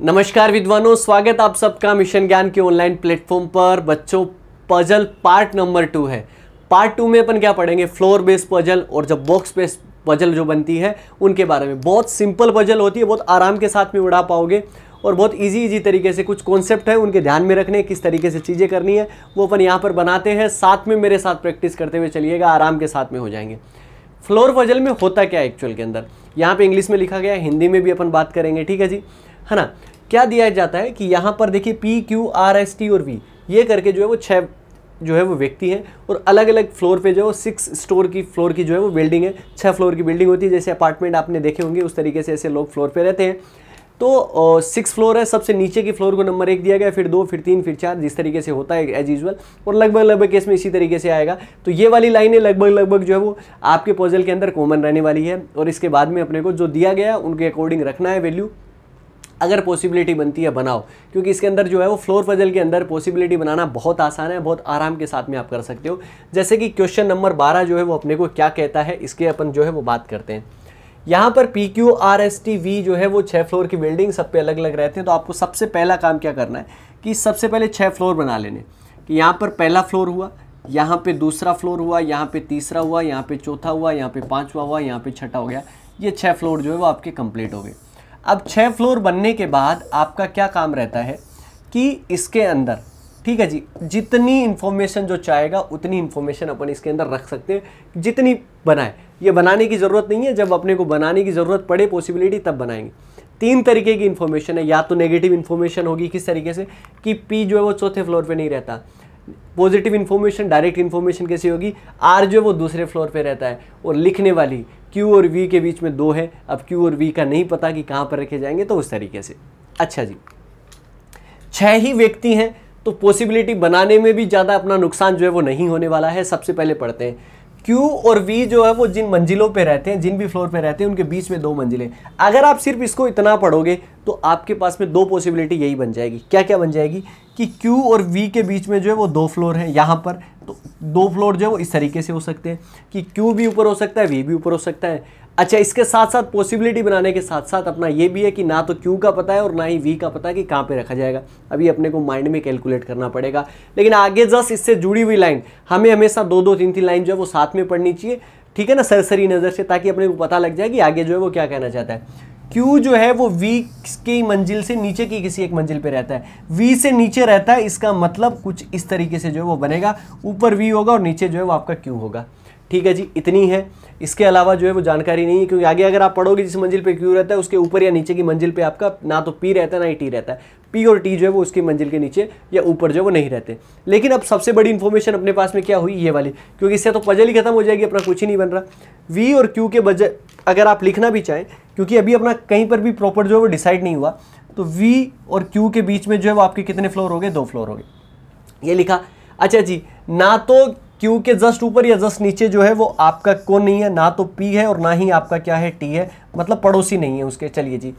नमस्कार विद्वानों स्वागत आप सबका मिशन ज्ञान के ऑनलाइन प्लेटफॉर्म पर बच्चों पजल पार्ट नंबर टू है पार्ट टू में अपन क्या पढ़ेंगे फ्लोर बेस्ड पजल और जब बॉक्स बेस्ड पजल जो बनती है उनके बारे में बहुत सिंपल पजल होती है बहुत आराम के साथ में उड़ा पाओगे और बहुत इजी इजी तरीके से कुछ कॉन्सेप्ट है उनके ध्यान में रखने किस तरीके से चीज़ें करनी है वो अपन यहाँ पर बनाते हैं साथ में मेरे साथ प्रैक्टिस करते हुए चलिएगा आराम के साथ में हो जाएंगे फ्लोर पजल में होता क्या है एक्चुअल के अंदर यहाँ पे इंग्लिश में लिखा गया है हिंदी में भी अपन बात करेंगे ठीक है जी है ना क्या दिया जाता है कि यहाँ पर देखिए P Q R S T और वी ये करके जो है वो छः जो है वो व्यक्ति हैं और अलग अलग फ्लोर पे जो है वो सिक्स स्टोर की फ्लोर की जो है वो बिल्डिंग है छः फ्लोर की बिल्डिंग होती है जैसे अपार्टमेंट आपने देखे होंगे उस तरीके से ऐसे लोग फ्लोर पे रहते हैं तो सिक्स फ्लोर है सबसे नीचे की फ्लोर को नंबर एक दिया गया फिर दो फिर तीन फिर चार जिस तरीके से होता है एज यूजल और लगभग लगभग केस में इसी तरीके से आएगा तो ये वाली लाइनें लगभग लगभग जो है वो आपके पोजल के अंदर कॉमन रहने वाली है और इसके बाद में अपने को जो दिया गया उनके अकॉर्डिंग रखना है वैल्यू अगर पॉसिबिलिटी बनती है बनाओ क्योंकि इसके अंदर जो है वो फ्लोर पजल के अंदर पॉसिबिलिटी बनाना बहुत आसान है बहुत आराम के साथ में आप कर सकते हो जैसे कि क्वेश्चन नंबर बारह जो है वो अपने को क्या कहता है इसके अपन जो है वो बात करते हैं यहाँ पर P Q R S T V जो है वो छः फ्लोर की बिल्डिंग सब पे अलग अलग रहते हैं तो आपको सबसे पहला काम क्या करना है कि सबसे पहले छः फ्लोर बना लेने कि यहाँ पर पहला फ्लोर हुआ यहाँ पे दूसरा फ्लोर हुआ यहाँ पे तीसरा हुआ यहाँ पे चौथा हुआ यहाँ पे पाँचवा हुआ यहाँ पे छठा हो गया ये छः फ्लोर जो है वो आपके कंप्लीट हो गए अब छः फ्लोर बनने के बाद आपका क्या काम रहता है कि इसके अंदर ठीक है जी जितनी इन्फॉर्मेशन जो चाहेगा उतनी इन्फॉर्मेशन अपन इसके अंदर रख सकते हैं जितनी बनाए ये बनाने की ज़रूरत नहीं है जब अपने को बनाने की ज़रूरत पड़े पॉसिबिलिटी तब बनाएंगे तीन तरीके की इन्फॉर्मेशन है या तो नेगेटिव इन्फॉर्मेशन होगी किस तरीके से कि पी जो है वो चौथे फ्लोर पे नहीं रहता पॉजिटिव इन्फॉर्मेशन डायरेक्ट इन्फॉर्मेशन कैसी होगी आर जो है वो दूसरे फ्लोर पे रहता है और लिखने वाली क्यू और वी के बीच में दो है अब क्यू और वी का नहीं पता कि कहाँ पर रखे जाएंगे तो उस तरीके से अच्छा जी छह ही व्यक्ति हैं तो पॉसिबिलिटी बनाने में भी ज़्यादा अपना नुकसान जो है वो नहीं होने वाला है सबसे पहले पढ़ते हैं क्यू और वी जो है वो जिन मंजिलों पे रहते हैं जिन भी फ्लोर पे रहते हैं उनके बीच में दो मंजिलें अगर आप सिर्फ इसको इतना पढ़ोगे तो आपके पास में दो पॉसिबिलिटी यही बन जाएगी क्या क्या बन जाएगी कि क्यू और वी के बीच में जो है वो दो फ्लोर हैं यहाँ पर तो दो फ्लोर जो है वो इस तरीके से हो सकते हैं कि क्यू भी ऊपर हो सकता है वी भी ऊपर हो सकता है अच्छा इसके साथ साथ पॉसिबिलिटी बनाने के साथ साथ अपना ये भी है कि ना तो क्यू का पता है और ना ही वी का पता है कि कहाँ पे रखा जाएगा अभी अपने को माइंड में कैलकुलेट करना पड़ेगा लेकिन आगे जस्ट इससे जुड़ी हुई लाइन हमें हमेशा दो दो तीन तीन लाइन जो है वो साथ में पढ़नी चाहिए ठीक है ना सरसरी नज़र से ताकि अपने को पता लग जाए कि आगे जो है वो क्या कहना चाहता है क्यू जो है वो वी की मंजिल से नीचे की किसी एक मंजिल पे रहता है वी से नीचे रहता है इसका मतलब कुछ इस तरीके से जो है वो बनेगा ऊपर वी होगा और नीचे जो है वो आपका क्यू होगा ठीक है जी इतनी है इसके अलावा जो है वो जानकारी नहीं है क्योंकि आगे अगर आप पढ़ोगे जिस मंजिल पे क्यू रहता है उसके ऊपर या नीचे की मंजिल पे आपका ना तो पी रहता है ना ही टी रहता है पी और टी जो है वो उसकी मंजिल के नीचे या ऊपर जो है वो नहीं रहते लेकिन अब सबसे बड़ी इन्फॉर्मेशन अपने पास में क्या हुई ये वाली क्योंकि इससे तो पजल ही खत्म हो जाएगी अपना कुछ ही नहीं बन रहा वी और क्यू के बजाय अगर आप लिखना भी चाहें क्योंकि अभी अपना कहीं पर भी प्रॉपर जो है वो डिसाइड नहीं हुआ तो वी और क्यू के बीच में जो है वो आपके कितने फ्लोर हो गए दो फ्लोर हो गए ये लिखा अच्छा जी ना तो क्यू के जस्ट ऊपर या जस्ट नीचे जो है वो आपका कौन नहीं है ना तो पी है और ना ही आपका क्या है टी है मतलब पड़ोसी नहीं है उसके चलिए जी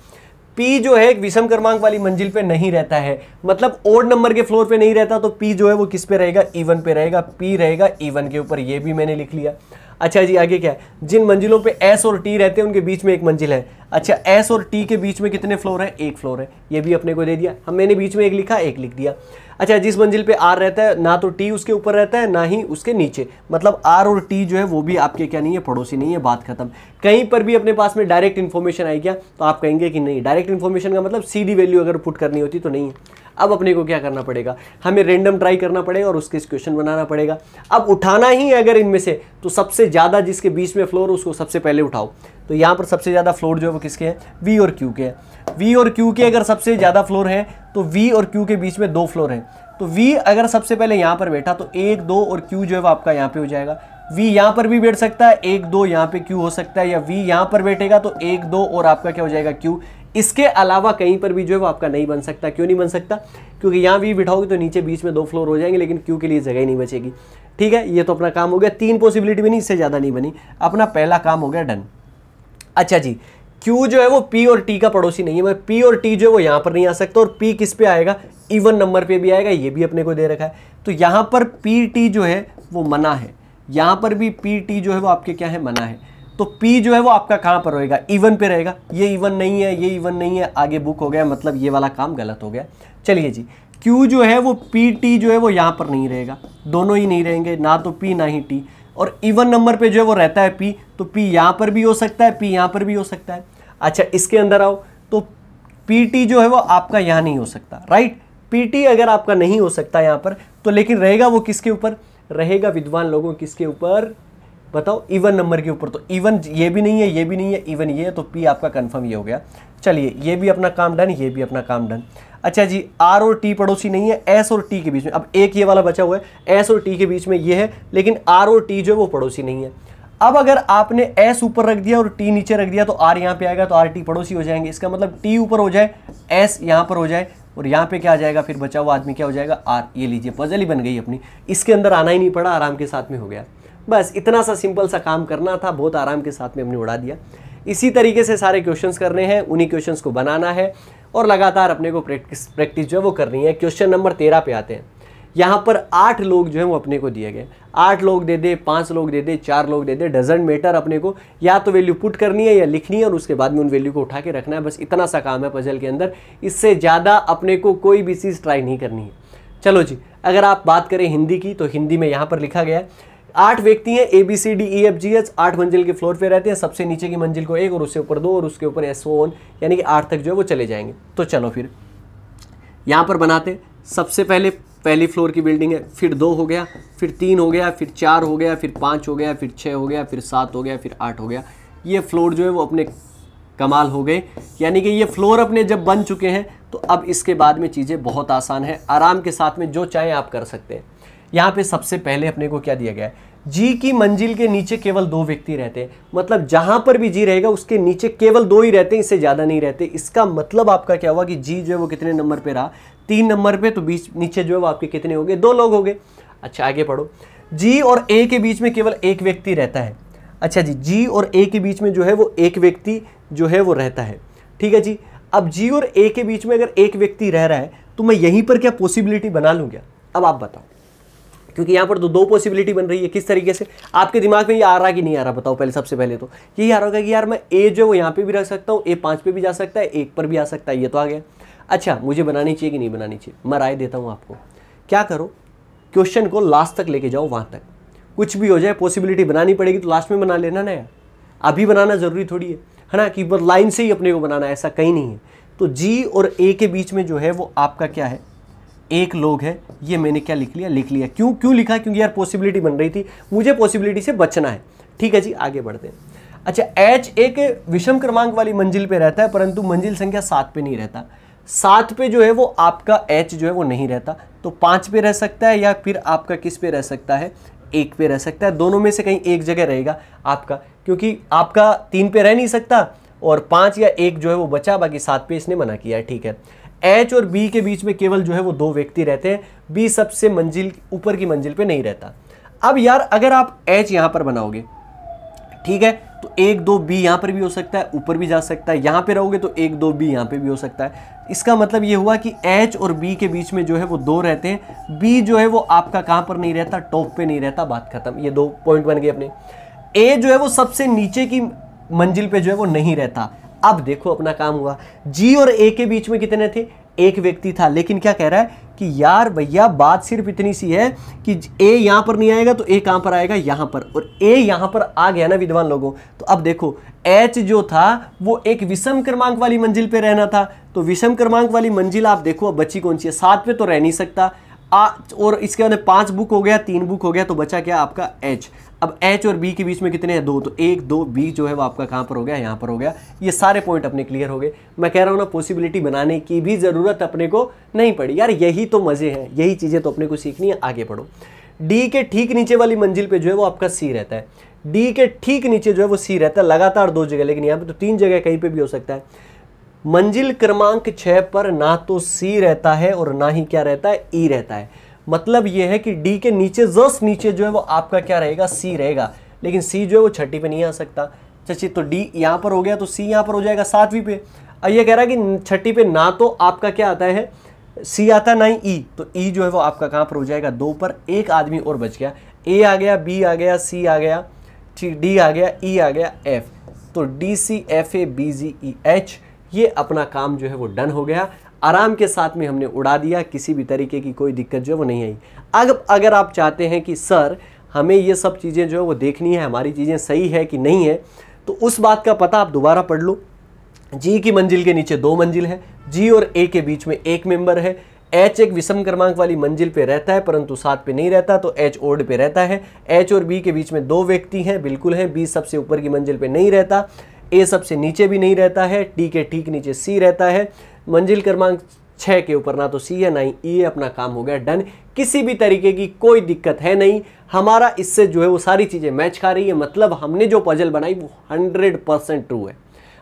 पी जो है एक विषम क्रमांक वाली मंजिल पे नहीं रहता है मतलब ओड नंबर के फ्लोर पे नहीं रहता तो पी जो है वो किस पे रहेगा इवन पे रहेगा पी रहेगा इवन के ऊपर ये भी मैंने लिख लिया अच्छा जी आगे क्या है जिन मंजिलों पे एस और टी रहते हैं उनके बीच में एक मंजिल है अच्छा एस और टी के बीच में कितने फ्लोर है एक फ्लोर है ये भी अपने को दे दिया हम मैंने बीच में एक लिखा एक लिख दिया अच्छा जिस मंजिल पे आर रहता है ना तो टी उसके ऊपर रहता है ना ही उसके नीचे मतलब आर और टी जो है वो भी आपके क्या नहीं है पड़ोसी नहीं है बात खत्म कहीं पर भी अपने पास में डायरेक्ट इन्फॉर्मेशन आई क्या तो आप कहेंगे कि नहीं डायरेक्ट इन्फॉर्मेशन का मतलब सीधी वैल्यू अगर पुट करनी होती तो नहीं है अब अपने को क्या करना पड़ेगा हमें रेंडम ट्राई करना पड़ेगा और उसके क्वेश्चन बनाना पड़ेगा अब उठाना ही है अगर इनमें से तो सबसे ज़्यादा जिसके बीच में फ्लोर उसको सबसे पहले उठाओ तो यहाँ पर सबसे ज़्यादा फ्लोर जो है वो किसके हैं वी और क्यू के हैं वी और क्यू के अगर सबसे ज़्यादा फ्लोर हैं तो वी और क्यू के बीच में दो फ्लोर हैं तो वी अगर सबसे पहले यहाँ पर बैठा तो एक दो और क्यू जो है वो आपका यहाँ पर हो जाएगा वी यहाँ पर भी बैठ सकता है एक दो यहाँ पे क्यू हो सकता है या वी यहाँ पर बैठेगा तो एक दो और आपका क्या हो जाएगा क्यू इसके अलावा कहीं पर भी जो है वो आपका नहीं बन सकता क्यों नहीं बन सकता क्योंकि यहाँ भी बिठाओगे तो नीचे बीच में दो फ्लोर हो जाएंगे लेकिन क्यू के लिए जगह ही नहीं बचेगी ठीक है ये तो अपना काम हो गया तीन पॉसिबिलिटी बनी इससे ज़्यादा नहीं बनी अपना पहला काम हो गया डन अच्छा जी क्यू जो है वो पी और टी का पड़ोसी नहीं है मैं पी और टी जो है वो यहाँ पर नहीं आ सकता और पी किस पे आएगा इवन नंबर पे भी आएगा ये भी अपने को दे रखा है तो यहाँ पर पी टी जो है वो मना है यहाँ पर भी पी टी जो है वो आपके क्या है मना है तो P जो है वो आपका कहाँ पर रहेगा इवन e पे रहेगा ये इवन e नहीं है ये इवन e नहीं है आगे बुक हो गया मतलब ये वाला काम गलत हो गया चलिए जी Q जो है वो पी टी जो है वो यहाँ पर नहीं रहेगा दोनों ही नहीं रहेंगे ना तो P ना ही T और इवन नंबर पे जो है वो रहता है P तो P यहाँ पर भी हो सकता है P यहाँ पर भी हो सकता है अच्छा इसके अंदर आओ तो पी टी जो है वो आपका यहाँ नहीं हो सकता राइट पी टी अगर आपका नहीं हो सकता यहाँ पर तो लेकिन रहेगा वो किसके ऊपर रहेगा विद्वान लोगों किसके ऊपर बताओ इवन नंबर के ऊपर तो इवन ये भी नहीं है ये भी नहीं है इवन ये है तो पी आपका कन्फर्म ये हो गया चलिए ये भी अपना काम डन ये भी अपना काम डन अच्छा जी आर और टी पड़ोसी नहीं है एस और टी के बीच में अब एक ये वाला बचा हुआ है एस और टी के बीच में ये है लेकिन आर और टी जो है वो पड़ोसी नहीं है अब अगर आपने एस ऊपर रख दिया और टी नीचे रख दिया तो आर यहाँ पे आएगा तो आर टी पड़ोसी हो जाएंगे इसका मतलब टी ऊपर हो जाए एस यहाँ पर हो जाए और यहाँ पे क्या आ जाएगा फिर बचा हुआ आदमी क्या हो जाएगा आर ये लीजिए पजल ही बन गई अपनी इसके अंदर आना ही नहीं पड़ा आराम के साथ में हो गया बस इतना सा सिंपल सा काम करना था बहुत आराम के साथ में हमने उड़ा दिया इसी तरीके से सारे क्वेश्चंस करने हैं उन्हीं क्वेश्चंस को बनाना है और लगातार अपने को प्रैक्टिस प्रैक्टिस जो है वो करनी है क्वेश्चन नंबर तेरह पे आते हैं यहाँ पर आठ लोग जो है वो अपने को दिए गए आठ लोग दे दे पाँच लोग दे दे चार लोग दे दे डजेंट मैटर अपने को या तो वैल्यू पुट करनी है या लिखनी है और उसके बाद में उन वैल्यू को उठा के रखना है बस इतना सा काम है पजल के अंदर इससे ज़्यादा अपने को कोई भी चीज़ ट्राई नहीं करनी है चलो जी अगर आप बात करें हिंदी की तो हिंदी में यहाँ पर लिखा गया है आठ व्यक्ति हैं A B C D E F G H आठ मंजिल के फ्लोर पे रहते हैं सबसे नीचे की मंजिल को एक और उससे ऊपर दो और उसके ऊपर एस ओ यानी कि आठ तक जो है वो चले जाएंगे तो चलो फिर यहाँ पर बनाते सबसे पहले पहली फ्लोर की बिल्डिंग है फिर दो हो गया फिर तीन हो गया फिर चार हो गया फिर पाँच हो गया फिर छः हो गया फिर सात हो गया फिर आठ हो गया ये फ्लोर जो है वो अपने कमाल हो गए यानी कि ये फ्लोर अपने जब बन चुके हैं तो अब इसके बाद में चीज़ें बहुत आसान है आराम के साथ में जो चाहें आप कर सकते हैं यहाँ पे सबसे पहले अपने को क्या दिया गया है जी की मंजिल के नीचे केवल दो व्यक्ति रहते हैं मतलब जहां पर भी जी रहेगा उसके नीचे केवल दो ही रहते हैं इससे ज़्यादा नहीं रहते इसका मतलब आपका क्या हुआ कि जी जो है वो कितने नंबर पे रहा तीन नंबर पे तो बीच नीचे जो है वो आपके कितने हो गए दो लोग हो गए अच्छा आगे पढ़ो जी और ए के बीच में केवल एक व्यक्ति रहता है अच्छा जी जी और ए के बीच में जो है वो एक व्यक्ति जो है वो रहता है ठीक है जी अब जी और ए के बीच में अगर एक व्यक्ति रह रहा है तो मैं यहीं पर क्या पॉसिबिलिटी बना लूँ क्या अब आप बताओ क्योंकि यहाँ पर तो दो पॉसिबिलिटी बन रही है किस तरीके से आपके दिमाग में ये आ रहा कि नहीं आ रहा बताओ पहले सबसे पहले तो यही आ रहा होगा कि यार मैं ए जो वो यहाँ पर भी रख सकता हूँ ए पाँच पे भी जा सकता है एक पर भी आ सकता है ये तो आ गया अच्छा मुझे बनानी चाहिए कि नहीं बनानी चाहिए मैं राय देता हूँ आपको क्या करो क्वेश्चन को लास्ट तक लेके जाओ वहाँ तक कुछ भी हो जाए पॉसिबिलिटी बनानी पड़ेगी तो लास्ट में बना लेना ना यार अभी बनाना ज़रूरी थोड़ी है है ना कि लाइन से ही अपने को बनाना है ऐसा कहीं नहीं है तो जी और ए के बीच में जो है वो आपका क्या है एक लोग है ये मैंने क्या लिख लिया लिख लिया क्यों क्यों लिखा क्योंकि यार पॉसिबिलिटी बन रही थी मुझे पॉसिबिलिटी से बचना है ठीक है जी आगे बढ़ते हैं अच्छा एच एक विषम क्रमांक वाली मंजिल पे रहता है परंतु मंजिल संख्या सात पे नहीं रहता सात पे जो है वो आपका एच जो है वो नहीं रहता तो पाँच पे रह सकता है या फिर आपका किस पे रह सकता है एक पे रह सकता है दोनों में से कहीं एक जगह रहेगा आपका क्योंकि आपका तीन पे रह नहीं सकता और पाँच या एक जो है वो बचा बाकी सात पे इसने मना किया है ठीक है एच और बी के बीच में केवल जो है वो दो व्यक्ति रहते हैं बी सबसे मंजिल ऊपर की मंजिल पे नहीं रहता अब यार अगर आप एच यहाँ पर बनाओगे ठीक है तो एक दो बी यहाँ पर भी हो सकता है ऊपर भी जा सकता है यहाँ पे रहोगे तो एक दो बी यहाँ पे भी हो सकता है इसका मतलब ये हुआ कि एच और बी के बीच में जो है वो दो रहते हैं बी जो है वो आपका कहाँ पर नहीं रहता टॉप पे नहीं रहता बात खत्म ये दो पॉइंट बन गए अपने ए जो है वो सबसे नीचे की मंजिल पर जो है वो नहीं रहता अब देखो अपना काम हुआ जी और ए के बीच में कितने थे एक व्यक्ति था लेकिन क्या कह रहा है कि यार भैया बात सिर्फ इतनी सी है कि ए यहां पर नहीं आएगा तो ए कहां पर आएगा यहां पर और ए यहां पर आ गया ना विद्वान लोगों तो अब देखो एच जो था वो एक विषम क्रमांक वाली मंजिल पे रहना था तो विषम क्रमांक वाली मंजिल आप देखो अब बची कौन सी है सात पे तो रह नहीं सकता आ, और इसके बाद पांच बुक हो गया तीन बुक हो गया तो बचा क्या आपका एच अब एच और बी के बीच में कितने हैं दो तो एक दो बी जो है वो आपका कहाँ पर हो गया यहाँ पर हो गया ये सारे पॉइंट अपने क्लियर हो गए मैं कह रहा हूँ ना पॉसिबिलिटी बनाने की भी ज़रूरत अपने को नहीं पड़ी यार यही तो मज़े हैं यही चीज़ें तो अपने को सीखनी है आगे पढ़ो डी के ठीक नीचे वाली मंजिल पर जो है वो आपका सी रहता है डी के ठीक नीचे जो है वो सी रहता है लगातार दो जगह लेकिन यहाँ पर तो तीन जगह कहीं पर भी हो सकता है मंजिल क्रमांक छः पर ना तो सी रहता है और ना ही क्या रहता है ई e रहता है मतलब ये है कि डी के नीचे जस्ट नीचे जो है वो आपका क्या रहेगा सी रहेगा लेकिन सी जो है वो छठी पे नहीं आ सकता चची तो डी यहाँ पर हो गया तो सी यहाँ पर हो जाएगा सातवीं पे और ये कह रहा है कि छठी पे ना तो आपका क्या आता है सी आता है ना ही ई e। तो ई e जो है वो आपका कहाँ पर हो जाएगा दो पर एक आदमी और बच गया ए आ गया बी आ गया सी आ गया ठीक डी आ गया ई e आ गया एफ तो D C F A B G E H ये अपना काम जो है वो डन हो गया आराम के साथ में हमने उड़ा दिया किसी भी तरीके की कोई दिक्कत जो है वो नहीं आई अब अगर आप चाहते हैं कि सर हमें ये सब चीज़ें जो है वो देखनी है हमारी चीज़ें सही है कि नहीं है तो उस बात का पता आप दोबारा पढ़ लो जी की मंजिल के नीचे दो मंजिल है जी और ए के बीच में एक मेंबर है एच एक विषम क्रमांक वाली मंजिल पे रहता है परंतु सात पे नहीं रहता तो एच ओड पे रहता है एच और बी के बीच में दो व्यक्ति हैं बिल्कुल हैं बी सबसे ऊपर की मंजिल पे नहीं रहता ए सबसे नीचे भी नहीं रहता है टी के ठीक नीचे सी रहता है मंजिल क्रमांक छः के ऊपर ना तो सी है ना ही ई है अपना काम हो गया डन किसी भी तरीके की कोई दिक्कत है नहीं हमारा इससे जो है वो सारी चीज़ें मैच खा रही है मतलब हमने जो पजल बनाई वो हंड्रेड परसेंट ट्रू है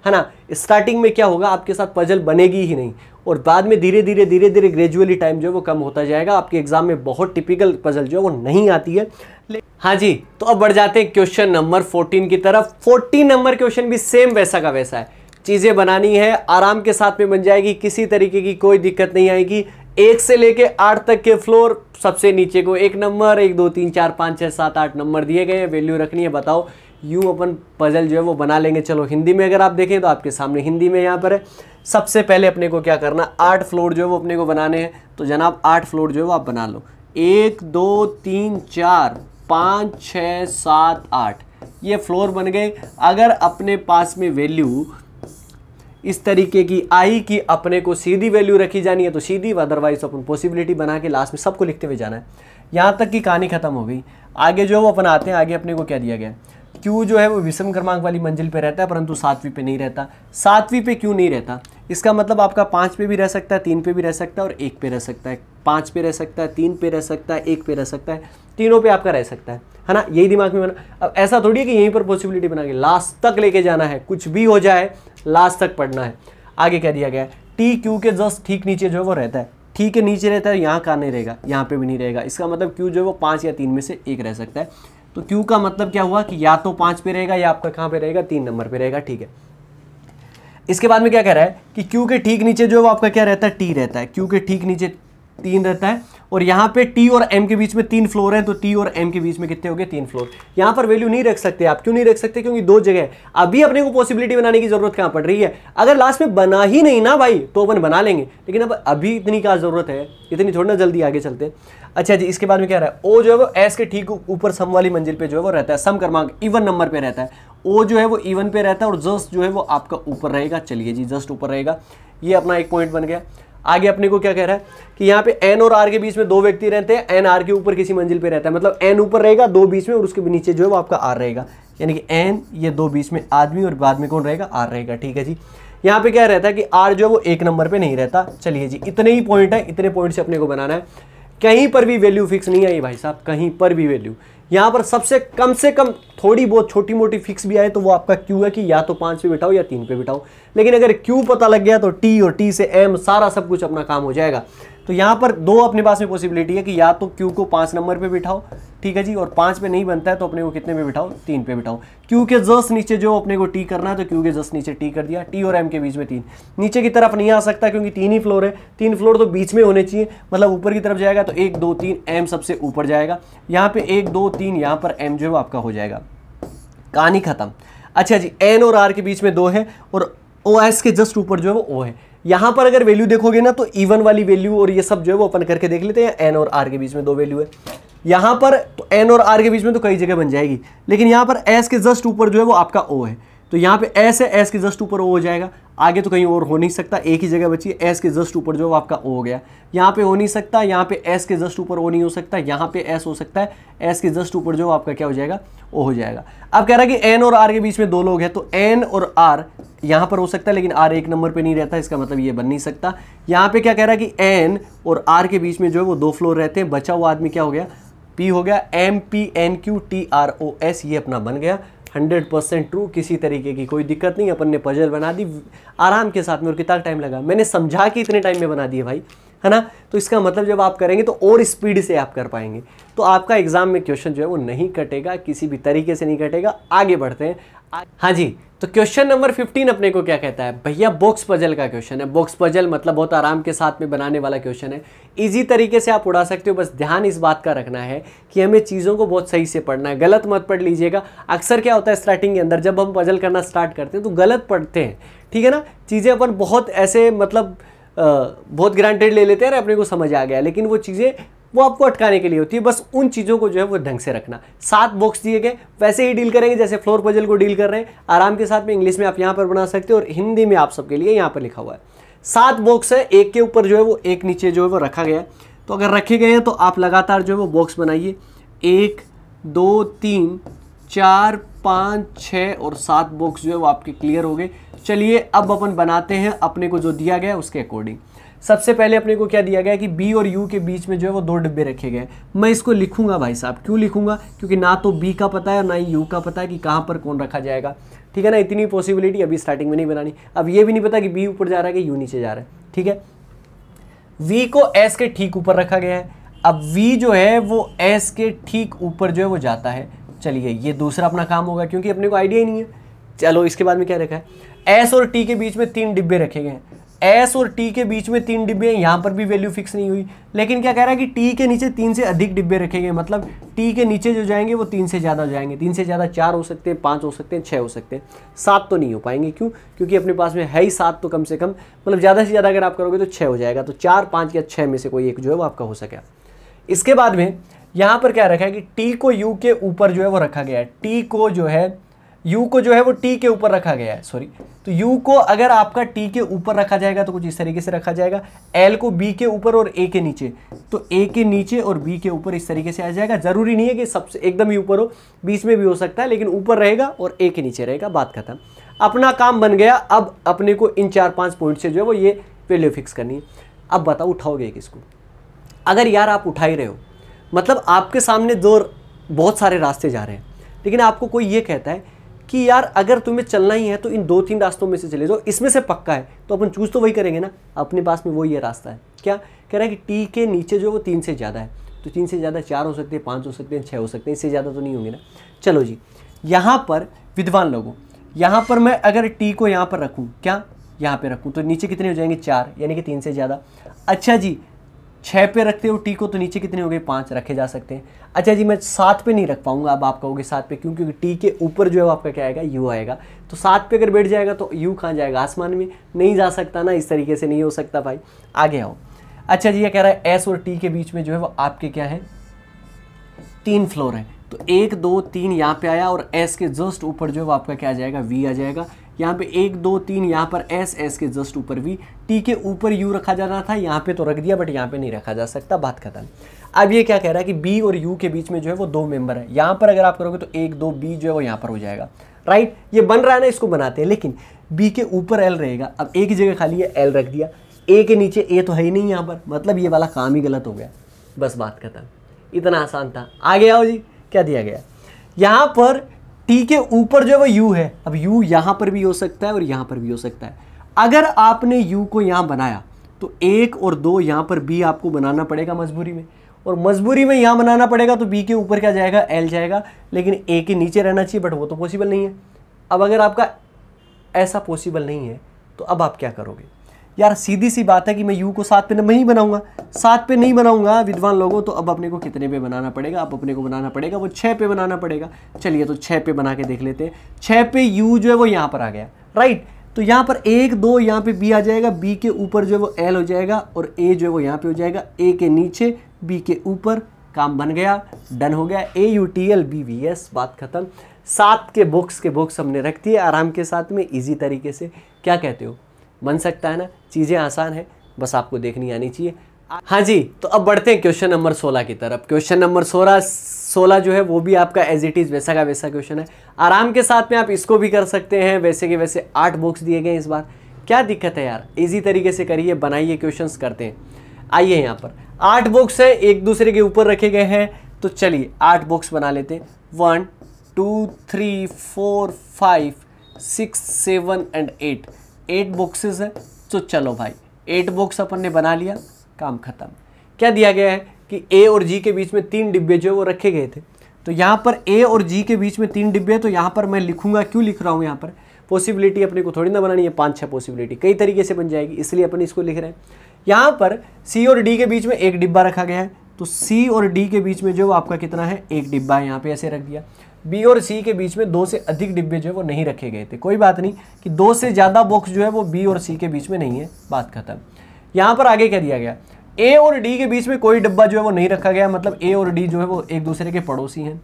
है ना स्टार्टिंग में क्या होगा आपके साथ पजल बनेगी ही नहीं और बाद में धीरे धीरे धीरे धीरे ग्रेजुअली टाइम जो है वो कम होता जाएगा आपके एग्जाम में बहुत टिपिकल पजल जो है वो नहीं आती है हाँ जी तो अब बढ़ जाते हैं क्वेश्चन नंबर 14 की तरफ 14 नंबर क्वेश्चन भी सेम वैसा का वैसा है चीज़ें बनानी है आराम के साथ में बन जाएगी किसी तरीके की कोई दिक्कत नहीं आएगी एक से लेके आठ तक के फ्लोर सबसे नीचे को एक नंबर एक दो तीन चार पाँच छः सात आठ नंबर दिए गए हैं वैल्यू रखनी है बताओ यूँ अपन पजल जो है वो बना लेंगे चलो हिंदी में अगर आप देखें तो आपके सामने हिंदी में यहाँ पर है सबसे पहले अपने को क्या करना आठ फ्लोर जो है वो अपने को बनाने हैं तो जनाब आठ फ्लोर जो है वो आप बना लो एक दो तीन चार पाँच छः सात आठ ये फ्लोर बन गए अगर अपने पास में वैल्यू इस तरीके की आई की अपने को सीधी वैल्यू रखी जानी है तो सीधी अदरवाइज अपन पॉसिबिलिटी बना के लास्ट में सबको लिखते हुए जाना है यहाँ तक की कहानी खत्म हो गई आगे जो है वो अपन आते हैं आगे अपने को क्या दिया गया क्यों जो है वो विषम क्रमांक वाली मंजिल पे रहता है परंतु सातवीं पे नहीं रहता सातवीं पे क्यों नहीं रहता इसका मतलब आपका पाँच पे भी रह सकता है तीन पे भी रह सकता है और एक पे रह सकता है पाँच पे रह सकता है तीन पे रह सकता है एक पे रह सकता है तीनों पे आपका रह सकता है है ना यही दिमाग में बना अब ऐसा थोड़ी है कि यहीं पर पॉसिबिलिटी बना के लास्ट तक लेके जाना है कुछ भी हो जाए लास्ट तक पढ़ना है आगे कह दिया गया टी क्यू के जस्ट ठीक नीचे जो है वो रहता है ठीक के नीचे रहता है यहाँ का नहीं रहेगा यहाँ पे भी नहीं रहेगा इसका मतलब क्यू जो है वो पाँच या तीन में से एक रह सकता है तो क्यू का मतलब क्या हुआ कि या तो पाँच पे रहेगा या आपका कहाँ पे रहेगा तीन नंबर पे रहेगा ठीक है इसके बाद में क्या कह रहा है कि क्यू के ठीक नीचे जो है वो आपका क्या रहता है टी रहता है क्यू के ठीक नीचे तीन रहता है और यहाँ पे टी और एम के बीच में तीन फ्लोर हैं तो टी और एम के बीच में कितने हो गए तीन फ्लोर यहाँ पर वैल्यू नहीं रख सकते आप क्यों नहीं रख सकते क्योंकि दो जगह अभी अपने को पॉसिबिलिटी बनाने की जरूरत कहाँ पड़ रही है अगर लास्ट में बना ही नहीं ना भाई तो अपन बना लेंगे लेकिन अब अभी इतनी क्या जरूरत है इतनी थोड़ी ना जल्दी आगे चलते अच्छा जी इसके बाद में क्या रहा है ओ जो है वो एस के ठीक ऊपर सम वाली मंजिल पर जो है वो रहता है सम क्रमांक इवन नंबर पर रहता है ओ जो है वो इवन पे रहता है और जस्ट जो है वो आपका ऊपर रहेगा चलिए जी जस्ट ऊपर रहेगा ये अपना एक पॉइंट बन गया आगे अपने को क्या कह रहा है कि यहाँ पे एन और आर के बीच में दो व्यक्ति रहते हैं एन आर के ऊपर किसी मंजिल पे रहता है मतलब एन ऊपर रहेगा दो बीच में और उसके नीचे जो है वो आपका आर रहेगा यानी कि एन ये दो बीच में आदमी और बाद में कौन रहेगा आर रहेगा ठीक है जी यहाँ पे क्या रहता है कि आर जो है वो एक नंबर पे नहीं रहता चलिए जी इतने ही पॉइंट है इतने पॉइंट से अपने को बनाना है कहीं पर भी वैल्यू फिक्स नहीं आई भाई साहब कहीं पर भी वैल्यू यहाँ पर सबसे कम से कम थोड़ी बहुत छोटी मोटी फिक्स भी आए तो वो आपका क्यू है कि या तो पांच पे बिठाओ या तीन पे बिठाओ लेकिन अगर क्यू पता लग गया तो टी और टी से एम सारा सब कुछ अपना काम हो जाएगा तो यहाँ पर दो अपने पास में पॉसिबिलिटी है कि या तो क्यू को पाँच नंबर पे बिठाओ ठीक है जी और पाँच पे नहीं बनता है तो अपने को कितने पे बिठाओ तीन पे बिठाओ क्यू के जस नीचे जो अपने को टी करना है तो क्यू के जस नीचे टी कर दिया टी और एम के बीच में तीन नीचे की तरफ नहीं आ सकता क्योंकि तीन ही फ्लोर है तीन फ्लोर तो बीच में होने चाहिए मतलब ऊपर की तरफ जाएगा तो एक दो तीन एम सबसे ऊपर जाएगा यहाँ पर एक दो तीन यहाँ पर एम जो है आपका हो जाएगा कहानी खत्म अच्छा जी एन और आर के बीच में दो है और ओ एस के जस्ट ऊपर जो है वो ओ है यहाँ पर अगर वैल्यू देखोगे ना तो इवन वाली वैल्यू और ये सब जो है वो अपन करके देख लेते हैं एन और आर के बीच में दो वैल्यू है यहाँ पर तो एन और आर के बीच में तो कई जगह बन जाएगी लेकिन यहाँ पर एस के जस्ट ऊपर जो है वो आपका ओ है तो यहाँ पे एस है एस के जस्ट ऊपर ओ हो जाएगा आगे तो कहीं और हो नहीं सकता एक ही जगह बची एस के जस्ट ऊपर जो है वो आपका ओ हो गया यहाँ पे हो नहीं सकता यहाँ पे एस के जस्ट ऊपर ओ नहीं हो सकता यहाँ पे एस हो सकता है एस के जस्ट ऊपर जो आपका क्या हो जाएगा ओ हो जाएगा अब कह रहा है कि एन और आर के बीच में दो लोग हैं तो एन और आर यहाँ पर हो सकता है लेकिन आर एक नंबर पे नहीं रहता इसका मतलब ये बन नहीं सकता यहाँ पे क्या कह रहा है कि एन और आर के बीच में जो है वो दो फ्लोर रहते हैं बचा हुआ आदमी क्या हो गया पी हो गया M P N Q T R O S ये अपना बन गया हंड्रेड परसेंट ट्रू किसी तरीके की कोई दिक्कत नहीं अपन ने पजल बना दी आराम के साथ में और कितना टाइम लगा मैंने समझा के इतने टाइम में बना दिए भाई है ना तो इसका मतलब जब आप करेंगे तो और स्पीड से आप कर पाएंगे तो आपका एग्ज़ाम में क्वेश्चन जो है वो नहीं कटेगा किसी भी तरीके से नहीं कटेगा आगे बढ़ते हैं हाँ जी तो क्वेश्चन नंबर 15 अपने को क्या कहता है भैया बॉक्स पजल का क्वेश्चन है बॉक्स पजल मतलब बहुत आराम के साथ में बनाने वाला क्वेश्चन है इजी तरीके से आप उड़ा सकते हो बस ध्यान इस बात का रखना है कि हमें चीज़ों को बहुत सही से पढ़ना है गलत मत पढ़ लीजिएगा अक्सर क्या होता है स्टार्टिंग के अंदर जब हम पजल करना स्टार्ट करते हैं तो गलत पढ़ते हैं ठीक है ना चीज़ें अपन बहुत ऐसे मतलब बहुत ग्रांटेड ले लेते हैं अपने को समझ आ गया लेकिन वो चीज़ें वो आपको अटकाने के लिए होती है बस उन चीज़ों को जो है वो ढंग से रखना सात बॉक्स दिए गए वैसे ही डील करेंगे जैसे फ्लोर पजल को डील कर रहे हैं आराम के साथ में इंग्लिश में आप यहाँ पर बना सकते हो और हिंदी में आप सबके लिए यहाँ पर लिखा हुआ है सात बॉक्स है एक के ऊपर जो है वो एक नीचे जो है वो रखा गया है तो अगर रखे गए हैं तो आप लगातार जो है वो बॉक्स बनाइए एक दो तीन चार पाँच छः और सात बॉक्स जो है वो आपके क्लियर हो गए चलिए अब अपन बनाते हैं अपने को जो दिया गया उसके अकॉर्डिंग सबसे पहले अपने को क्या दिया गया कि बी और यू के बीच में जो है वो दो डिब्बे रखे गए मैं इसको लिखूंगा भाई साहब क्यों लिखूंगा क्योंकि ना तो बी का पता है ना ही यू का पता है कि कहाँ पर कौन रखा जाएगा ठीक है ना इतनी पॉसिबिलिटी अभी स्टार्टिंग में नहीं बनानी अब ये भी नहीं पता कि बी ऊपर जा रहा है कि यू नीचे जा रहा है ठीक है वी को एस के ठीक ऊपर रखा गया है अब वी जो है वो एस के ठीक ऊपर जो है वो जाता है चलिए ये दूसरा अपना काम होगा क्योंकि अपने को आइडिया ही नहीं है चलो इसके बाद में क्या रखा है एस और टी के बीच में तीन डिब्बे रखे गए हैं एस और टी के बीच में तीन डिब्बे हैं यहाँ पर भी वैल्यू फिक्स नहीं हुई लेकिन क्या कह रहा है कि टी के नीचे तीन से अधिक डिब्बे रखेंगे मतलब टी के नीचे जो जाएंगे वो तीन से ज़्यादा जाएंगे तीन से ज़्यादा चार हो सकते हैं पाँच हो सकते हैं छः हो सकते हैं सात तो नहीं हो पाएंगे क्यों क्योंकि अपने पास में है ही सात तो कम से कम मतलब ज़्यादा से ज़्यादा अगर आप करोगे तो छः हो जाएगा तो चार पाँच या छः में से कोई एक जो है वो आपका हो सकेगा इसके बाद में यहाँ पर क्या रखा है कि टी को यू के ऊपर जो है वो रखा गया है टी को जो है यू को जो है वो टी के ऊपर रखा गया है सॉरी तो यू को अगर आपका टी के ऊपर रखा जाएगा तो कुछ इस तरीके से रखा जाएगा एल को बी के ऊपर और ए के नीचे तो ए के नीचे और बी के ऊपर इस तरीके से आ जाएगा ज़रूरी नहीं है कि सबसे एकदम ही ऊपर हो बीच में भी हो सकता है लेकिन ऊपर रहेगा और ए के नीचे रहेगा बात खत्म अपना काम बन गया अब अपने को इन चार पाँच पॉइंट से जो है वो ये वैल्यू फिक्स करनी है अब बताओ उठाओगे किसको अगर यार आप उठा ही रहे हो मतलब आपके सामने दो बहुत सारे रास्ते जा रहे हैं लेकिन आपको कोई ये कहता है कि यार अगर तुम्हें चलना ही है तो इन दो तीन रास्तों में से चले जाओ इसमें से पक्का है तो अपन चूज़ तो वही करेंगे ना अपने पास में वही ये रास्ता है क्या कह रहा है कि टी के नीचे जो वो तीन से ज़्यादा है तो तीन से ज़्यादा चार हो सकते हैं पाँच हो सकते हैं छः हो सकते हैं इससे ज़्यादा तो नहीं होंगे ना चलो जी यहाँ पर विद्वान लोगों यहाँ पर मैं अगर टी को यहाँ पर रखूँ क्या यहाँ पर रखूँ तो नीचे कितने हो जाएंगे चार यानी कि तीन से ज़्यादा अच्छा जी छः पे रखते हो टी को तो नीचे कितने हो गए पाँच रखे जा सकते हैं अच्छा जी मैं सात पे नहीं रख पाऊंगा अब आप कहोगे सात पे क्यों क्योंकि टी के ऊपर जो है वो आपका क्या आएगा यू आएगा तो सात पे अगर बैठ जाएगा तो यू कहाँ जाएगा आसमान में नहीं जा सकता ना इस तरीके से नहीं हो सकता भाई आगे आओ अच्छा जी ये कह रहा है एस और टी के बीच में जो है वो आपके क्या है तीन फ्लोर है तो एक दो तीन यहाँ पे आया और एस के जस्ट ऊपर जो है वो आपका क्या आ जाएगा वी आ जाएगा यहाँ पे एक दो तीन यहाँ पर एस एस के जस्ट ऊपर भी टी के ऊपर यू रखा जाना था यहाँ पे तो रख दिया बट यहाँ पे नहीं रखा जा सकता बात खत्म अब ये क्या कह रहा है कि बी और यू के बीच में जो है वो दो मेंबर है यहाँ पर अगर आप करोगे तो एक दो बी जो है वो यहाँ पर हो जाएगा राइट ये बन रहा है ना इसको बनाते हैं लेकिन बी के ऊपर एल रहेगा अब एक जगह खाली है एल रख दिया ए के नीचे ए तो है ही नहीं यहाँ पर मतलब ये वाला काम ही गलत हो गया बस बात खत्म इतना आसान था आगे आओ जी क्या दिया गया यहाँ पर टी के ऊपर जो है वो यू है अब यू यहाँ पर भी हो सकता है और यहाँ पर भी हो सकता है अगर आपने यू को यहाँ बनाया तो एक और दो यहाँ पर बी आपको बनाना पड़ेगा मजबूरी में और मजबूरी में यहाँ बनाना पड़ेगा तो बी के ऊपर क्या जाएगा एल जाएगा लेकिन ए के नीचे रहना चाहिए बट वो तो पॉसिबल नहीं है अब अगर आपका ऐसा पॉसिबल नहीं है तो अब आप क्या करोगे यार सीधी सी बात है कि मैं यू को सात पे नहीं बनाऊंगा सात पे नहीं बनाऊंगा विद्वान लोगों तो अब अपने को कितने पे बनाना पड़ेगा अब अपने को बनाना पड़ेगा वो छः पे बनाना पड़ेगा चलिए तो छः पे बना के देख लेते हैं छः पे यू जो है वो यहाँ पर आ गया राइट तो यहाँ पर एक दो यहाँ पे बी आ जाएगा बी के ऊपर जो है वो एल हो जाएगा और ए जो है वो यहाँ पे हो जाएगा ए के नीचे बी के ऊपर काम बन गया डन हो गया A U T L B V S बात खत्म सात के बॉक्स के बॉक्स हमने रख दिए आराम के साथ में इजी तरीके से क्या कहते हो बन सकता है ना चीज़ें आसान है बस आपको देखनी आनी चाहिए हाँ जी तो अब बढ़ते हैं क्वेश्चन नंबर सोलह की तरफ क्वेश्चन नंबर सोलह सोलह जो है वो भी आपका एज इट इज़ वैसा का वैसा क्वेश्चन है आराम के साथ में आप इसको भी कर सकते हैं वैसे के वैसे आठ बॉक्स दिए गए इस बार क्या दिक्कत है यार इजी तरीके से करिए बनाइए क्वेश्चन करते हैं आइए यहाँ पर आठ बॉक्स हैं एक दूसरे के ऊपर रखे गए हैं तो चलिए आठ बॉक्स बना लेते हैं one two three four five six seven and eight eight boxes है तो चलो भाई एट बॉक्स अपन ने बना लिया काम खत्म क्या दिया गया है कि ए और जी के बीच में तीन डिब्बे जो है वो रखे गए थे तो यहाँ पर ए और जी के बीच में तीन डिब्बे हैं तो यहाँ पर मैं लिखूंगा क्यों लिख रहा हूँ यहाँ पर पॉसिबिलिटी अपने को थोड़ी ना बनानी है पाँच छः पॉसिबिलिटी कई तरीके से बन जाएगी इसलिए अपन इसको लिख रहे हैं यहाँ पर सी और डी के बीच में एक डिब्बा रखा गया है तो सी और डी के बीच में जो आपका कितना है एक डिब्बा है यहाँ पे ऐसे रख दिया बी और सी के बीच में दो से अधिक डिब्बे जो है वो नहीं रखे गए थे कोई बात नहीं कि दो से ज़्यादा बॉक्स जो है वो बी और सी के बीच में नहीं है बात खत्म यहाँ पर आगे क्या दिया गया ए और डी के बीच में कोई डिब्बा जो है वो नहीं रखा गया मतलब ए और डी जो है वो एक दूसरे के पड़ोसी हैं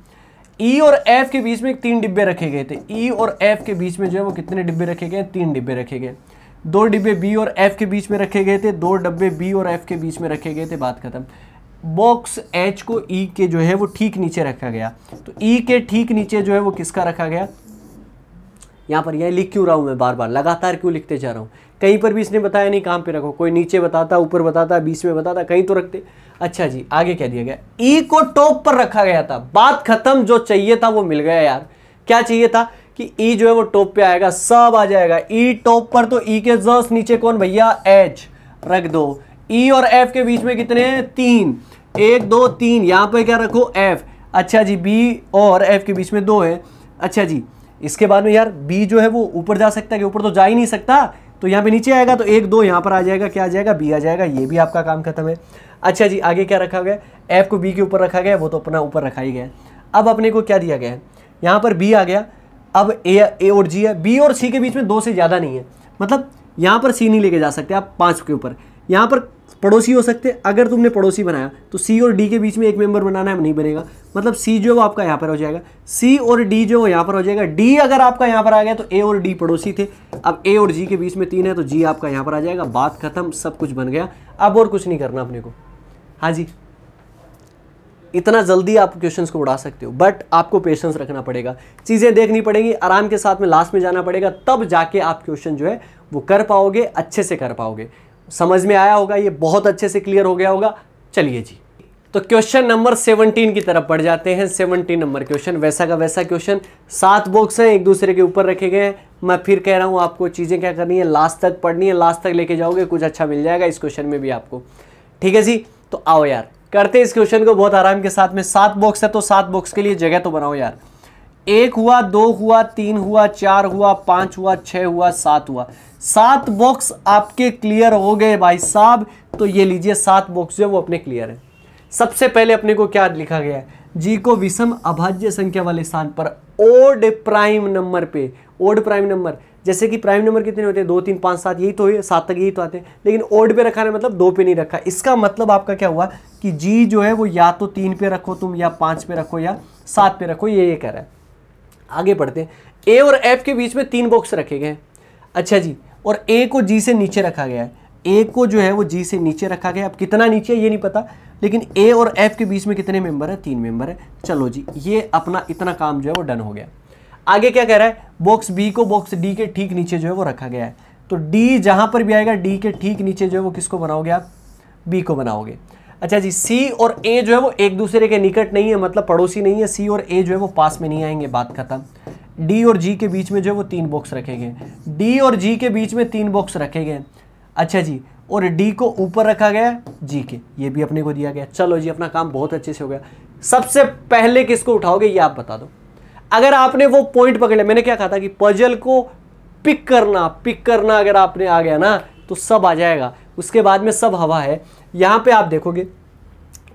ई e और एफ के बीच में तीन डिब्बे रखे गए थे ई e और एफ के बीच में जो है वो कितने डिब्बे रखे गए तीन डिब्बे रखे गए दो डिब्बे बी और एफ के बीच में रखे गए थे दो डब्बे बी और एफ के बीच में रखे गए थे बात खत्म बॉक्स एच को ई e के जो है वो ठीक नीचे रखा गया तो ई e के ठीक नीचे जो है वो किसका रखा गया यहाँ पर यह लिख क्यों रहा हूँ मैं बार बार लगातार क्यों लिखते जा रहा हूँ कहीं पर भी इसने बताया नहीं कहाँ पे रखो कोई नीचे बताता ऊपर बताता बीच में बताता कहीं तो रखते अच्छा जी आगे क्या दिया गया ई e को टॉप पर रखा गया था बात खत्म जो चाहिए था वो मिल गया यार क्या चाहिए था कि ई e जो है वो टॉप पे आएगा सब आ जाएगा ई e टॉप पर तो ई e के जस नीचे कौन भैया एच रख दो ई e और एफ के बीच में कितने हैं तीन एक दो तीन यहाँ पर क्या रखो एफ अच्छा जी बी और एफ के बीच में दो है अच्छा जी इसके बाद में यार बी जो है वो ऊपर जा सकता है कि ऊपर तो जा ही नहीं सकता तो यहाँ पे नीचे आएगा तो एक दो यहाँ पर आ जाएगा क्या आ जाएगा बी आ जाएगा ये भी आपका काम खत्म है अच्छा जी आगे क्या रखा गया एफ को बी के ऊपर रखा गया वो तो अपना ऊपर रखा ही गया अब अपने को क्या दिया गया है यहाँ पर बी आ गया अब ए ए और जी है बी और सी के बीच में दो से ज़्यादा नहीं है मतलब यहाँ पर सी नहीं लेके जा सकते आप पाँच के ऊपर यहाँ पर पड़ोसी हो सकते अगर तुमने पड़ोसी बनाया तो सी और डी के बीच में एक मेंबर बनाना है नहीं बनेगा मतलब सी जो है वो आपका यहाँ पर हो जाएगा सी और डी जो है यहाँ पर हो जाएगा डी अगर आपका यहाँ पर आ गया तो ए और डी पड़ोसी थे अब ए और जी के बीच में तीन है तो जी आपका यहाँ पर आ जाएगा बात खत्म सब कुछ बन गया अब और कुछ नहीं करना अपने को हाँ जी इतना जल्दी आप क्वेश्चन को उड़ा सकते हो बट आपको पेशेंस रखना पड़ेगा चीज़ें देखनी पड़ेगी आराम के साथ में लास्ट में जाना पड़ेगा तब जाके आप क्वेश्चन जो है वो कर पाओगे अच्छे से कर पाओगे समझ में आया होगा ये बहुत अच्छे से क्लियर हो गया होगा चलिए जी तो क्वेश्चन नंबर 17 की तरफ बढ़ जाते हैं 17 नंबर क्वेश्चन वैसा का वैसा क्वेश्चन सात बॉक्स हैं एक दूसरे के ऊपर रखे गए हैं मैं फिर कह रहा हूं आपको चीज़ें क्या करनी है लास्ट तक पढ़नी है लास्ट तक लेके जाओगे कुछ अच्छा मिल जाएगा इस क्वेश्चन में भी आपको ठीक है जी तो आओ यार करते इस क्वेश्चन को बहुत आराम के साथ में सात बॉक्स है तो सात बॉक्स के लिए जगह तो बनाओ यार एक हुआ दो हुआ तीन हुआ चार हुआ पांच हुआ छह हुआ सात हुआ सात बॉक्स आपके क्लियर हो गए भाई साहब तो ये लीजिए सात बॉक्स जो है वो अपने क्लियर है सबसे पहले अपने को क्या लिखा गया है जी को विषम अभाज्य संख्या वाले स्थान पर ओड प्राइम नंबर पे ओड प्राइम नंबर जैसे कि प्राइम नंबर कितने होते हैं दो तीन पाँच सात यही तो है सात तक यही तो आते हैं लेकिन ओड पे रखा है मतलब दो पे नहीं रखा इसका मतलब आपका क्या हुआ कि जी जो है वो या तो तीन पे रखो तुम या पाँच पे रखो या सात पे रखो ये ये कह रहा है आगे बढ़ते हैं ए और एफ के बीच में तीन बॉक्स रखे गए अच्छा जी और ए को जी से नीचे रखा गया है ए को जो है वो जी से नीचे रखा गया अब कितना नीचे है ये नहीं पता लेकिन ए और एफ के बीच में कितने मेंबर है तीन मेंबर है चलो जी ये अपना इतना काम जो है वो डन हो गया आगे क्या कह रहा है बॉक्स बी को बॉक्स डी के ठीक नीचे जो है वो रखा गया है तो डी जहाँ पर भी आएगा डी के ठीक नीचे जो है वो किसको बनाओगे आप बी को बनाओगे अच्छा जी सी और ए जो है वो एक दूसरे के निकट नहीं है मतलब पड़ोसी नहीं है सी और ए जो है वो पास में नहीं आएंगे बात खत्म डी और जी के बीच में जो है वो तीन बॉक्स रखे गए डी और जी के बीच में तीन बॉक्स रखे गए अच्छा जी और डी को ऊपर रखा गया जी के ये भी अपने को दिया गया चलो जी अपना काम बहुत अच्छे से हो गया सबसे पहले किसको उठाओगे ये आप बता दो अगर आपने वो पॉइंट पकड़ लिया मैंने क्या कहा था कि पजल को पिक करना पिक करना अगर आपने आ गया ना तो सब आ जाएगा उसके बाद में सब हवा है यहाँ पे आप देखोगे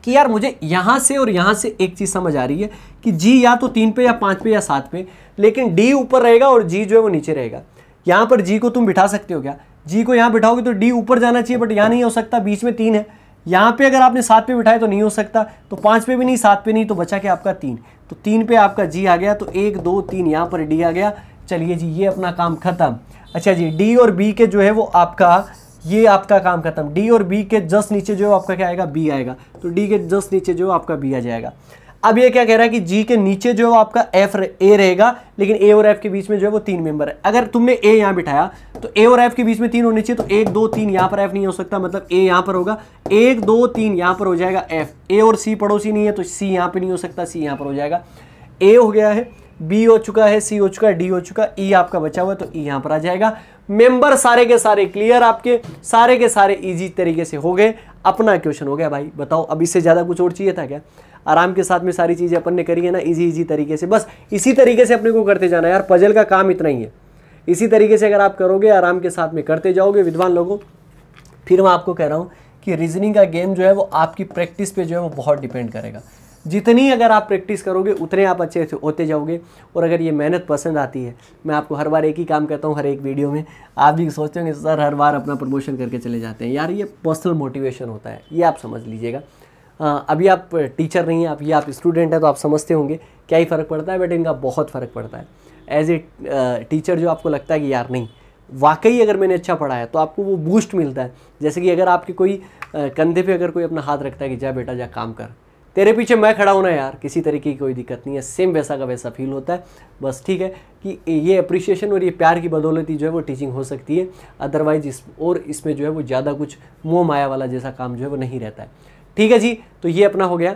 कि यार मुझे यहाँ से और यहाँ से एक चीज़ समझ आ रही है कि जी या तो तीन पे या पाँच पे या सात पे लेकिन डी ऊपर रहेगा और जी जो है वो नीचे रहेगा यहाँ पर जी को तुम बिठा सकते हो क्या जी को यहाँ बिठाओगे तो डी ऊपर जाना चाहिए बट यहाँ नहीं हो सकता बीच में तीन है यहाँ पे अगर आपने सात पे बिठाए तो नहीं हो सकता तो पाँच पे भी नहीं सात पे नहीं तो बचा के आपका तीन तो तीन पे आपका जी आ गया तो एक दो तीन यहाँ पर डी आ गया चलिए जी ये अपना काम खत्म अच्छा जी डी और बी के जो है वो आपका ये आपका काम खत्म डी और बी के जस्ट नीचे जो आपका क्या आएगा बी आएगा तो डी के जस्ट नीचे जो आपका बी आ जाएगा अब ये क्या कह रहा है कि जी के नीचे जो आपका एफ ए रहेगा लेकिन ए और एफ के बीच में जो है वो तीन मेंबर है अगर तुमने ए यहाँ बिठाया तो ए और एफ के बीच में तीन होने चाहिए तो एक दो तीन यहाँ पर एफ नहीं हो सकता मतलब ए यहाँ पर होगा एक दो तीन यहाँ पर हो जाएगा एफ ए और सी पड़ोसी नहीं है तो सी यहाँ पर नहीं हो सकता सी यहाँ पर हो जाएगा ए हो गया है बी हो चुका है सी हो चुका है डी हो चुका है ई आपका बचा हुआ है तो ई यहाँ पर आ जाएगा मेंबर सारे के सारे क्लियर आपके सारे के सारे इजी तरीके से हो गए अपना क्वेश्चन हो गया भाई बताओ अब इससे ज़्यादा कुछ और चाहिए था क्या आराम के साथ में सारी चीज़ें अपन ने करी है ना इजी इजी तरीके से बस इसी तरीके से अपने को करते जाना यार पजल का काम इतना ही है इसी तरीके से अगर आप करोगे आराम के साथ में करते जाओगे विद्वान लोगों फिर मैं आपको कह रहा हूँ कि रीजनिंग का गेम जो है वो आपकी प्रैक्टिस पे जो है वो बहुत डिपेंड करेगा जितनी अगर आप प्रैक्टिस करोगे उतने आप अच्छे से होते जाओगे और अगर ये मेहनत पसंद आती है मैं आपको हर बार एक ही काम करता हूँ हर एक वीडियो में आप भी सोचते होंगे सर हर बार अपना प्रमोशन करके चले जाते हैं यार ये पर्सनल मोटिवेशन होता है ये आप समझ लीजिएगा अभी आप टीचर नहीं हैं अभी आप स्टूडेंट हैं तो आप समझते होंगे क्या ही फ़र्क पड़ता है बट इनका बहुत फ़र्क पड़ता है एज ए टीचर जो आपको लगता है कि यार नहीं वाकई अगर मैंने अच्छा पढ़ाया तो आपको वो बूस्ट मिलता है जैसे कि अगर आपके कोई कंधे पे अगर कोई अपना हाथ रखता है कि जा बेटा जा काम कर तेरे पीछे मैं खड़ा हूँ ना यार किसी तरीके की कोई दिक्कत नहीं है सेम वैसा का वैसा फील होता है बस ठीक है कि ये अप्रिशिएशन और ये प्यार की बदौलती जो है वो टीचिंग हो सकती है अदरवाइज इस और इसमें जो है वो ज़्यादा कुछ मोह माया वाला जैसा काम जो है वो नहीं रहता है ठीक है जी तो ये अपना हो गया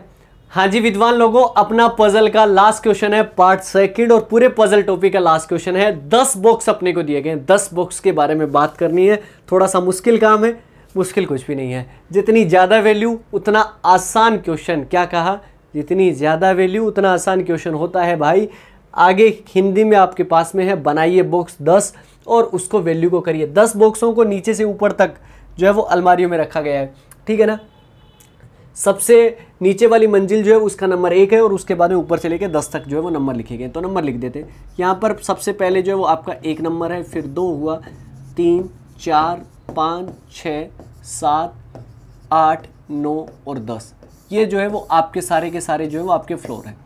हाँ जी विद्वान लोगों अपना पजल का लास्ट क्वेश्चन है पार्ट सेकंड और पूरे पजल टॉपिक का लास्ट क्वेश्चन है दस बॉक्स अपने को दिए गए दस बॉक्स के बारे में बात करनी है थोड़ा सा मुश्किल काम है मुश्किल कुछ भी नहीं है जितनी ज़्यादा वैल्यू उतना आसान क्वेश्चन क्या कहा जितनी ज़्यादा वैल्यू उतना आसान क्वेश्चन होता है भाई आगे हिंदी में आपके पास में है बनाइए बॉक्स दस और उसको वैल्यू को करिए दस बॉक्सों को नीचे से ऊपर तक जो है वो अलमारियों में रखा गया है ठीक है ना सबसे नीचे वाली मंजिल जो है उसका नंबर एक है और उसके बाद में ऊपर से लेके दस तक जो है वो नंबर लिखे गए तो नंबर लिख देते हैं यहाँ पर सबसे पहले जो है वो आपका एक नंबर है फिर दो हुआ तीन चार पाँच छ सात आठ नौ और दस ये जो है वो आपके सारे के सारे जो है वो आपके फ्लोर हैं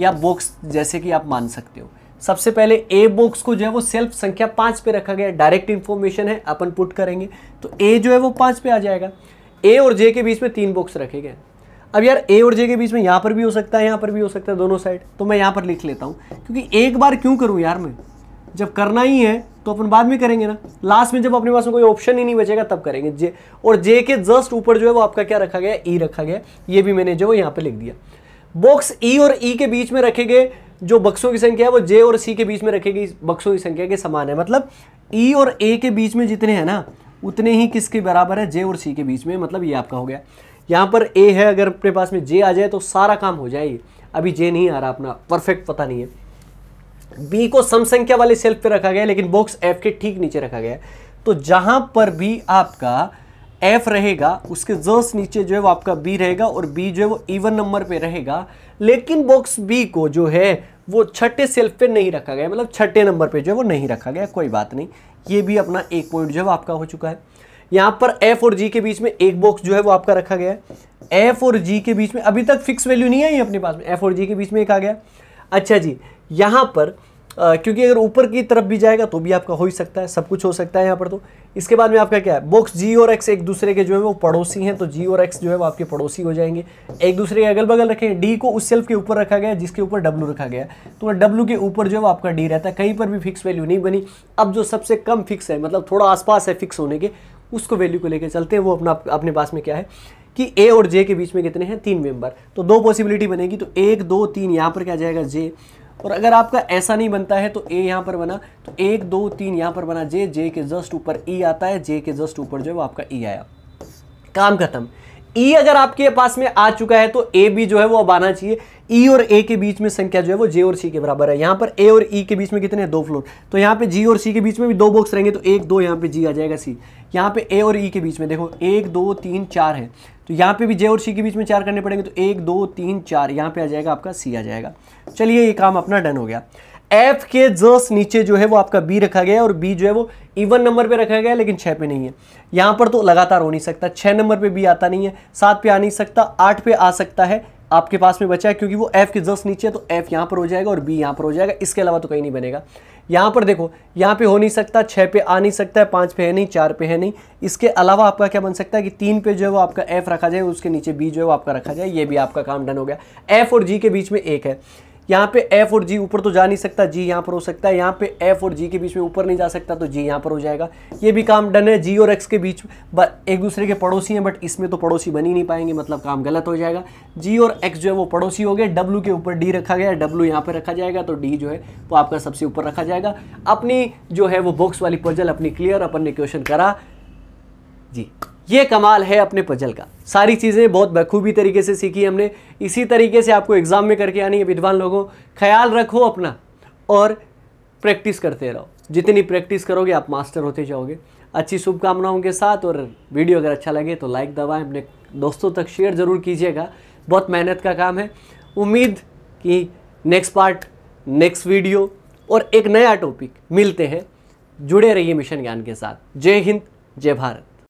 या बॉक्स जैसे कि आप मान सकते हो सबसे पहले ए बॉक्स को जो है वो सेल्फ संख्या पाँच पे रखा गया डायरेक्ट इन्फॉर्मेशन है अपन पुट करेंगे तो ए जो है वो पाँच पे आ जाएगा ए और जे के बीच में तीन बॉक्स रखे गए अब यार ए और जे के बीच में यहाँ पर भी हो सकता है यहाँ पर भी हो सकता है दोनों साइड तो मैं यहाँ पर लिख लेता हूँ क्योंकि एक बार क्यों करूँ यार मैं जब करना ही है तो अपन बाद में करेंगे ना लास्ट में जब अपने पास में कोई ऑप्शन ही नहीं बचेगा तब करेंगे जे और जे के जस्ट ऊपर जो है वो आपका क्या रखा गया ई e रखा गया ये भी मैंने जो है यहाँ पर लिख दिया बॉक्स ई e और ई e के बीच में रखे गए जो बक्सों की संख्या है वो जे और सी के बीच में रखे गई बक्सों की संख्या के समान है मतलब ई और ए के बीच में जितने हैं ना उतने ही किसके बराबर है जे और सी के बीच में मतलब ये आपका हो गया यहाँ पर ए है अगर अपने पास में जे आ जाए तो सारा काम हो जाए अभी जे नहीं आ रहा अपना परफेक्ट पता नहीं है बी को सम संख्या वाले सेल्फ पे रखा गया लेकिन बॉक्स एफ के ठीक नीचे रखा गया तो जहां पर भी आपका एफ रहेगा उसके जोस नीचे जो है वो आपका बी रहेगा और बी जो है वो इवन नंबर पे रहेगा लेकिन बॉक्स बी को जो है वो छठे सेल्फ पे नहीं रखा गया मतलब छठे नंबर पे जो है वो नहीं रखा गया कोई बात नहीं ये भी अपना एक पॉइंट जो है वो आपका हो चुका है यहाँ पर एफ और जी के बीच में एक बॉक्स जो है वो आपका रखा गया है एफ और जी के बीच में अभी तक फिक्स वैल्यू नहीं आई अपने पास में एफ और जी के बीच में एक आ गया अच्छा जी यहाँ पर आ, क्योंकि अगर ऊपर की तरफ भी जाएगा तो भी आपका हो ही सकता है सब कुछ हो सकता है यहाँ पर तो इसके बाद में आपका क्या है बॉक्स जी और एक्स एक दूसरे के जो है वो पड़ोसी हैं तो जी और एक्स जो है वो आपके पड़ोसी हो जाएंगे एक दूसरे के अगल बगल रखें डी को उस सेल्फ के ऊपर रखा गया जिसके ऊपर डब्लू रखा गया तो डब्ल्यू के ऊपर जो है वो आपका डी रहता है कहीं पर भी फिक्स वैल्यू नहीं बनी अब जो सबसे कम फिक्स है मतलब थोड़ा आसपास है फिक्स होने के उसको वैल्यू को लेकर चलते हैं वो अपना अपने पास में क्या है कि ए और जे के बीच में कितने हैं तीन मेंबर तो दो पॉसिबिलिटी बनेगी तो एक दो तीन यहाँ पर क्या जाएगा जे और अगर आपका ऐसा नहीं बनता है तो ए यहाँ पर बना तो एक दो तीन यहाँ पर बना जे जे के जस्ट ऊपर ई e आता है जे के जस्ट ऊपर जो है वो आपका ई e आया काम खत्म ई e अगर आपके पास में आ चुका है तो ए बी जो है वो अब आना चाहिए ई e और ए के बीच में संख्या जो है वो जे और सी के बराबर है यहां पर ए और ई e के बीच में कितने हैं दो फ्लोर तो यहां पे जी और सी के बीच में भी दो बॉक्स रहेंगे तो एक दो यहां पे जी आ जाएगा सी यहां पे ए और ई e के बीच में देखो एक दो तीन चार है तो यहां पर भी जे और सी के बीच में चार करने पड़ेंगे तो एक दो तीन चार यहां पर आ जाएगा आपका सी आ जाएगा चलिए ये काम अपना डन हो गया एफ के जस नीचे जो है वो आपका बी रखा गया है और बी जो है वो इवन नंबर पे रखा गया है लेकिन छः पे नहीं है यहाँ पर तो लगातार हो नहीं सकता छः नंबर पे बी आता नहीं है सात पे आ नहीं सकता आठ पे आ सकता है आपके पास में बचा है क्योंकि वो एफ के जस नीचे है तो एफ यहाँ पर हो जाएगा और बी यहाँ पर हो जाएगा इसके अलावा तो कहीं नहीं बनेगा यहाँ पर देखो यहाँ पर हो नहीं सकता छः पे आ नहीं सकता है पाँच पे है नहीं चार पे है नहीं इसके अलावा आपका क्या बन सकता है कि तीन पे जो है वो आपका एफ रखा जाए उसके नीचे बी जो है वो आपका रखा जाए ये भी आपका काम डन हो गया एफ और जी के बीच में एक है यहाँ पे एफ और जी ऊपर तो जा नहीं सकता जी यहाँ पर हो सकता है यहाँ पे एफ और जी के बीच में ऊपर नहीं जा सकता तो जी यहाँ पर हो जाएगा ये भी काम डन है जी और एक्स के बीच एक दूसरे के पड़ोसी हैं बट इसमें तो पड़ोसी बन ही नहीं पाएंगे मतलब काम गलत हो जाएगा जी और एक्स जो है वो पड़ोसी हो गए डब्ल्यू के ऊपर डी रखा गया डब्लू यहाँ पर रखा जाएगा तो डी जो है वो आपका सबसे ऊपर रखा जाएगा अपनी जो है वो बॉक्स वाली पजल अपनी क्लियर अपन ने क्वेश्चन करा जी ये कमाल है अपने पजल का सारी चीज़ें बहुत बखूबी तरीके से सीखी हमने इसी तरीके से आपको एग्ज़ाम में करके आनी है विद्वान लोगों ख्याल रखो अपना और प्रैक्टिस करते रहो जितनी प्रैक्टिस करोगे आप मास्टर होते जाओगे अच्छी शुभकामनाओं के साथ और वीडियो अगर अच्छा लगे तो लाइक दबाएं अपने दोस्तों तक शेयर ज़रूर कीजिएगा बहुत मेहनत का काम है उम्मीद कि नेक्स्ट पार्ट नेक्स्ट वीडियो और एक नया टॉपिक मिलते हैं जुड़े रहिए मिशन ज्ञान के साथ जय हिंद जय भारत